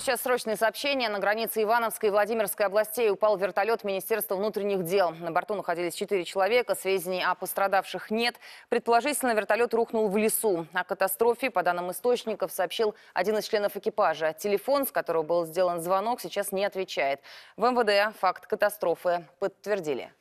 Сейчас срочное сообщение На границе Ивановской и Владимирской областей упал вертолет Министерства внутренних дел. На борту находились четыре человека. Сведений о пострадавших нет. Предположительно, вертолет рухнул в лесу. О катастрофе, по данным источников, сообщил один из членов экипажа. Телефон, с которого был сделан звонок, сейчас не отвечает. В МВД факт катастрофы подтвердили.